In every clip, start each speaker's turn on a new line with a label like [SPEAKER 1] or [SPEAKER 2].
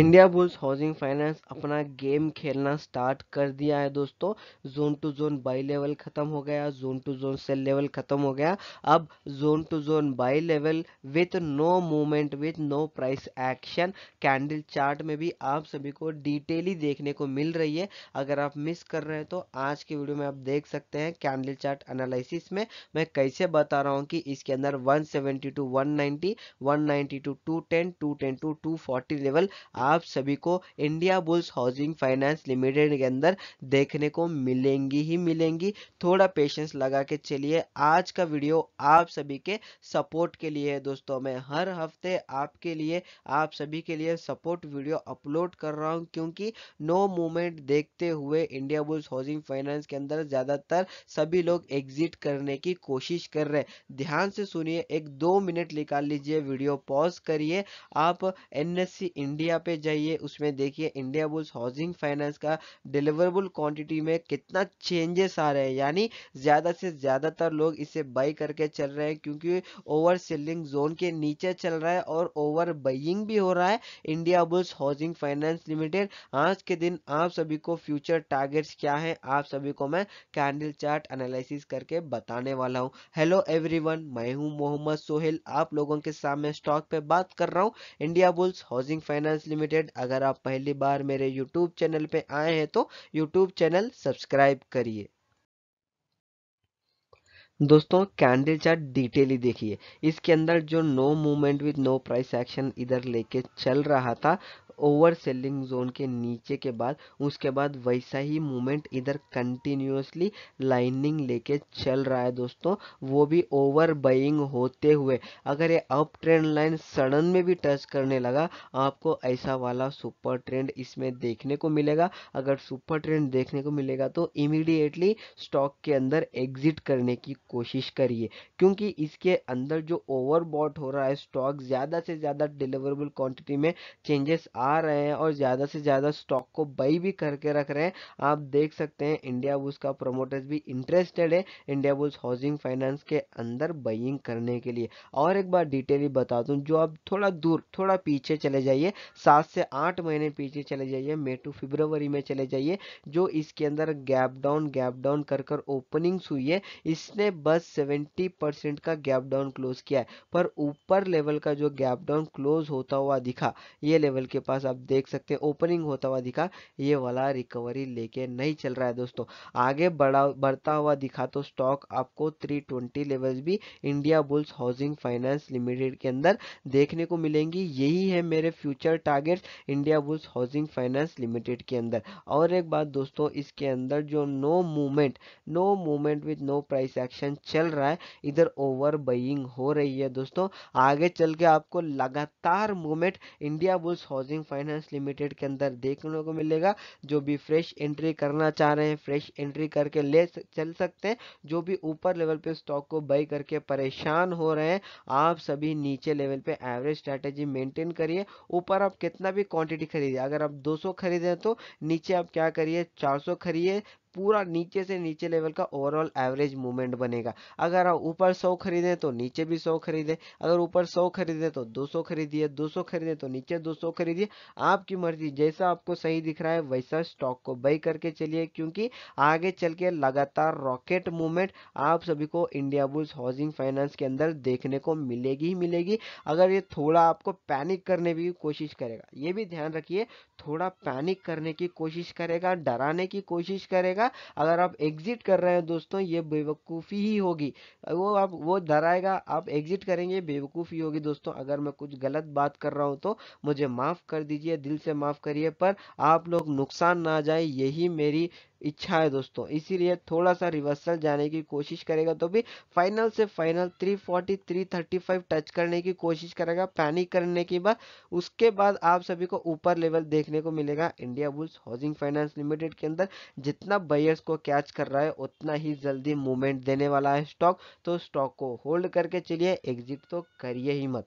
[SPEAKER 1] India Indiabulls housing finance अपना game खेलना start कर दिया है दोस्तों zone to zone buy level ख़त्म हो गया zone to zone sell level ख़त्म हो गया अब zone to zone buy level with no movement with no price action candle chart में भी आप सभी को डिटेली देखने को मिल रही है अगर आप मिस कर रहे हैं तो आज की वीडियो में आप देख सकते हैं कैंडल चार्ट एनालिसिस में मैं कैसे बता रहा हूँ कि इसके अंदर one seventy to one ninety to two ten to two forty level आप आप सभी को Indiabulls housing finance limited के अंदर देखने को मिलेंगी ही मिलेंगी थोड़ा पेशेंस लगा के चलिए आज का वीडियो आप सभी के सपोर्ट के लिए है दोस्तों मैं हर हफ्ते आपके लिए आप सभी के लिए सपोर्ट वीडियो अपलोड कर रहा हूँ क्योंकि नो मूवमेंट देखते हुए इंडिया बुल्स हाउसिंग फाइनेंस के अंदर ज़्यादातर सभी लोग एग्जिट करने की कोशिश कर रहे हैं ध्यान से सुनिए एक दो मिनट निकाल लीजिए वीडियो पॉज करिए आप एन इंडिया पे जाइए उसमें देखिए इंडिया बुल्स हाउसिंग फाइनेंस का डिलीवरेबल क्वांटिटी में कितना चेंजेस आ रहे हैं यानी ज़्यादा से ज़्यादातर लोग इसे बाई करके चल रहे हैं क्योंकि ओवर सेलिंग जोन के नीचे चल रहा है और ओवर बाइंग भी हो रहा है Indiabulls housing finance limited आज के दिन आप सभी को फ्यूचर टारगेट्स क्या है आप सभी को मैं कैंडल चार्ट एनालिसिस करके बताने वाला हूँ हेलो एवरी मैं हूँ मोहम्मद सोहेल आप लोगों के सामने स्टॉक पे बात कर रहा हूँ Indiabulls housing finance limited limited अगर आप पहली बार मेरे यूट्यूब चैनल पे आए हैं तो यूट्यूब चैनल सब्सक्राइब करिए दोस्तों कैंडल चार्ट डिटेली देखिए इसके अंदर जो no movement with no price action इधर लेके चल रहा था ओवर सेलिंग जोन के नीचे के बाद उसके बाद वैसा ही मूवमेंट इधर कंटिन्यूसली लाइनिंग लेके चल रहा है दोस्तों वो भी ओवर बाइंग होते हुए अगर ये अप ट्रेंड लाइन सडन में भी टच करने लगा आपको ऐसा वाला सुपर ट्रेंड इसमें देखने को मिलेगा अगर सुपर ट्रेंड देखने को मिलेगा तो इमीडिएटली स्टॉक के अंदर एग्जिट करने की कोशिश करिए क्योंकि इसके अंदर जो ओवर हो रहा है स्टॉक ज़्यादा से ज़्यादा डिलीवरेबल क्वांटिटी में चेंजेस आ आ रहे हैं और ज़्यादा से ज़्यादा स्टॉक को बाई भी करके रख रहे हैं आप देख सकते हैं इंडिया बुल्स का प्रोमोटर्स भी इंटरेस्टेड है इंडिया बुल्स हाउसिंग फाइनेंस के अंदर बइंग करने के लिए और एक बार डिटेल बता दूं जो आप थोड़ा दूर थोड़ा पीछे चले जाइए सात से आठ महीने पीछे चले जाइए मे टू फिब्रवरी में चले जाइए जो इसके अंदर गैप डाउन गैप डाउन कर कर ओपनिंग्स हुई है इसने बस सेवेंटी परसेंट का गैप डाउन क्लोज किया है पर ऊपर लेवल का जो गैप डाउन क्लोज होता हुआ दिखा ये लेवल के पास पास आप देख सकते हैं ओपनिंग होता हुआ दिखा ये वाला रिकवरी लेके नहीं चल रहा है दोस्तों आगे बढ़ा बढ़ता हुआ दिखा तो स्टॉक आपको 320 लेवल्स भी Indiabulls housing finance limited के अंदर देखने को मिलेंगी यही है मेरे future target Indiabulls housing finance limited के अंदर और एक बात दोस्तों इसके अंदर जो no movement no movement with no price action चल रहा है इधर ओवर बइंग हो रही है दोस्तों आगे चल के आपको लगातार movement Indiabulls housing housing finance limited के अंदर देखने को मिलेगा जो भी फ्रेश एंट्री करना चाह रहे हैं फ्रेश एंट्री करके ले चल सकते हैं जो भी ऊपर लेवल पे स्टॉक को बाई करके परेशान हो रहे हैं आप सभी नीचे लेवल पे एवरेज स्ट्रैटेजी मेंटेन करिए ऊपर आप कितना भी क्वांटिटी खरीदिए अगर आप 200 खरीदें तो नीचे आप क्या करिए 400 खरीदिए पूरा नीचे से नीचे लेवल का ओवरऑल एवरेज मूवमेंट बनेगा अगर आप ऊपर सौ खरीदें तो नीचे भी सौ खरीदें अगर ऊपर सौ खरीदें तो दो सौ खरीदिए दो सौ खरीदें तो नीचे दो सौ खरीदिए आपकी मर्जी जैसा आपको सही दिख रहा है वैसा स्टॉक को बाई करके चलिए क्योंकि आगे चल के लगातार रॉकेट मूवमेंट आप सभी को इंडिया बुल्स हाउसिंग फाइनेंस के अंदर देखने को मिलेगी ही मिलेगी अगर ये थोड़ा आपको पैनिक करने की कोशिश करेगा ये भी ध्यान रखिए थोड़ा पैनिक करने की कोशिश करेगा डराने की कोशिश करेगा जाएगा अगर आप एग्जिट कर रहे हैं दोस्तों ये बेवकूफ़ी ही होगी वो आप वो धराएगा आप एग्जिट करेंगे बेवकूफ़ी होगी दोस्तों अगर मैं कुछ गलत बात कर रहा हूँ तो मुझे माफ़ कर दीजिए दिल से माफ़ करिए पर आप लोग नुकसान ना जाए यही मेरी इच्छा है दोस्तों इसीलिए थोड़ा सा रिवर्सल जाने की कोशिश करेगा तो भी फाइनल से फाइनल 340 335 टच करने की कोशिश करेगा पैनिक करने के बाद उसके बाद आप सभी को ऊपर लेवल देखने को मिलेगा Indiabulls housing finance limited के अंदर जितना बायर्स को कैच कर रहा है उतना ही जल्दी मूवमेंट देने वाला है स्टॉक तो स्टॉक को होल्ड करके चलिए एग्जिट तो करिए ही मत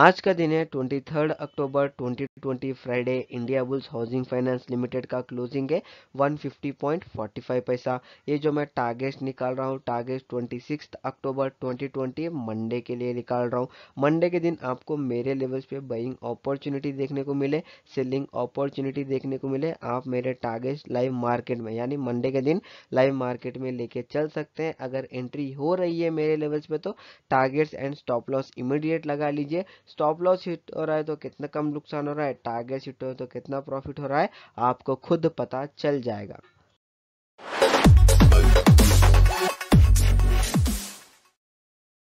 [SPEAKER 1] आज का दिन है 23 अक्टूबर 2020 Friday Indiabulls housing finance limited का क्लोजिंग है 150.45 पैसा ये जो मैं टारगेट निकाल रहा हूँ टारगेट 26 अक्टूबर 2020 मंडे के लिए निकाल रहा हूँ मंडे के दिन आपको मेरे लेवल्स पे बाइंग अपॉर्चुनिटी देखने को मिले सेलिंग अपॉर्चुनिटी देखने को मिले आप मेरे टारगेट लाइव मार्केट में यानी मंडे के दिन लाइव मार्केट में लेके चल सकते हैं अगर एंट्री हो रही है मेरे लेवल्स पे तो targets and stop loss immediate लगा लीजिए स्टॉप लॉस हिट हो रहा है तो कितना कम नुकसान हो रहा है टारगेट हिट हो तो कितना प्रॉफिट हो रहा है आपको खुद पता चल जाएगा